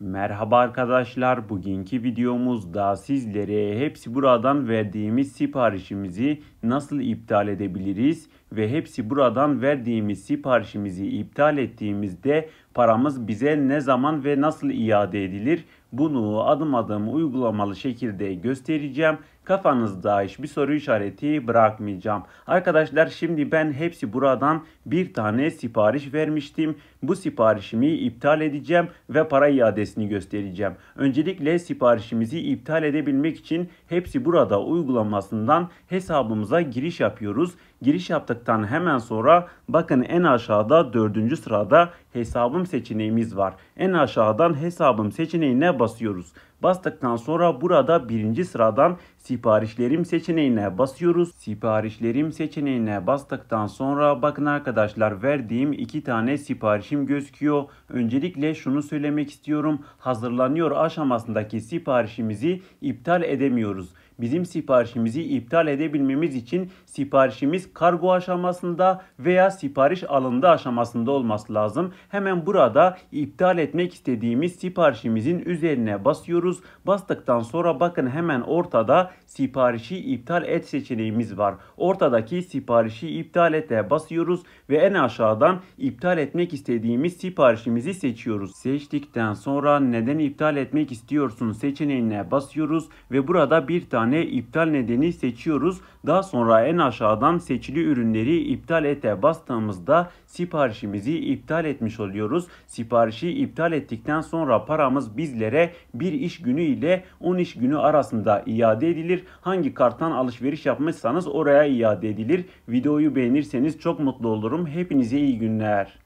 Merhaba arkadaşlar bugünkü videomuzda sizlere hepsi buradan verdiğimiz siparişimizi nasıl iptal edebiliriz ve hepsi buradan verdiğimiz siparişimizi iptal ettiğimizde paramız bize ne zaman ve nasıl iade edilir? Bunu adım adım uygulamalı şekilde göstereceğim. Kafanızda hiçbir soru işareti bırakmayacağım. Arkadaşlar şimdi ben hepsi buradan bir tane sipariş vermiştim. Bu siparişimi iptal edeceğim ve para iadesini göstereceğim. Öncelikle siparişimizi iptal edebilmek için hepsi burada uygulamasından hesabımıza giriş yapıyoruz. Giriş yaptıktan hemen sonra bakın en aşağıda dördüncü sırada hesabım seçeneğimiz var. En aşağıdan hesabım seçeneğine basıyoruz. Bastıktan sonra burada birinci sıradan siparişlerim seçeneğine basıyoruz. Siparişlerim seçeneğine bastıktan sonra bakın arkadaşlar verdiğim iki tane siparişim gözüküyor. Öncelikle şunu söylemek istiyorum. Hazırlanıyor aşamasındaki siparişimizi iptal edemiyoruz bizim siparişimizi iptal edebilmemiz için siparişimiz kargo aşamasında veya sipariş alındı aşamasında olması lazım. Hemen burada iptal etmek istediğimiz siparişimizin üzerine basıyoruz basıyoruz. Bastıktan sonra bakın hemen ortada siparişi iptal et seçeneğimiz var. Ortadaki siparişi iptal et'e basıyoruz ve en aşağıdan iptal etmek istediğimiz siparişimizi seçiyoruz. Seçtikten sonra neden iptal etmek istiyorsun seçeneğine basıyoruz ve burada bir tane iptal nedeni seçiyoruz. Daha sonra en aşağıdan seçili ürünleri iptal et'e bastığımızda siparişimizi iptal etmiş oluyoruz. Siparişi iptal ettikten sonra paramız bizlere bir iş iş günü ile 10 iş günü arasında iade edilir. Hangi karttan alışveriş yapmışsanız oraya iade edilir. Videoyu beğenirseniz çok mutlu olurum. Hepinize iyi günler.